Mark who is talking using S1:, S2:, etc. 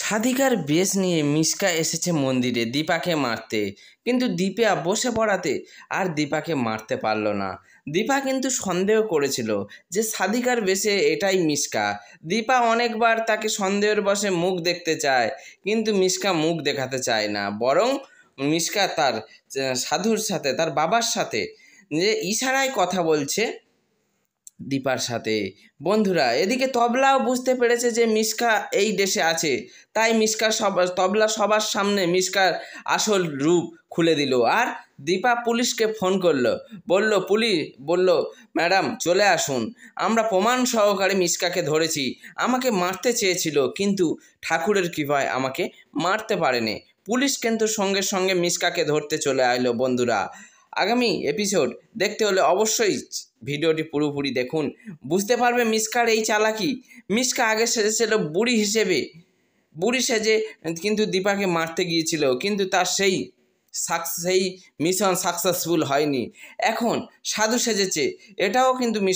S1: সাধিকার বেশ নিয়ে মিসকা এসেছে মন্দিরে দীপাকে মারতে কিন্তু দীপা বসে পড়াতে আর দীপাকে মারতে পারল না দীপা কিন্তু সন্দেহ করেছিল যে সাধিকার বেশে এটাই মিসকা দীপা অনেকবার তাকে সন্দেহের বসে মুখ দেখতে চায় কিন্তু মিসকা মুখ দেখাতে চায় না বরং মিসকা তার সাধুর সাথে তার বাবার সাথে যে ইশারায় কথা বলছে দীপার সাথে বন্ধুরা এদিকে তবলাও বুঝতে পেরেছে যে মিসকা এই দেশে আছে তাই মিসকার সব তবলা সবার সামনে মিসকার আসল রূপ খুলে দিল আর দীপা পুলিশকে ফোন করলো বলল পুলিশ বলল ম্যাডাম চলে আসুন আমরা প্রমাণ সহকারে মিসকাকে ধরেছি আমাকে মারতে চেয়েছিল কিন্তু ঠাকুরের কৃপায় আমাকে মারতে পারেনি পুলিশ কিন্তু সঙ্গে সঙ্গে মিসকাকে ধরতে চলে আইলো বন্ধুরা আগামী এপিসোড দেখতে হলে অবশ্যই ভিডিওটি পুরোপুরি দেখুন বুঝতে পারবে মিসকার এই চালাকি মিসকা আগে সেজেছিল বুড়ি হিসেবে বুড়ি সেজে কিন্তু দীপাকে মারতে গিয়েছিল কিন্তু তার সেই সেই মিশন সাকসেসফুল হয়নি এখন সাধু সেজেছে এটাও কিন্তু মিশন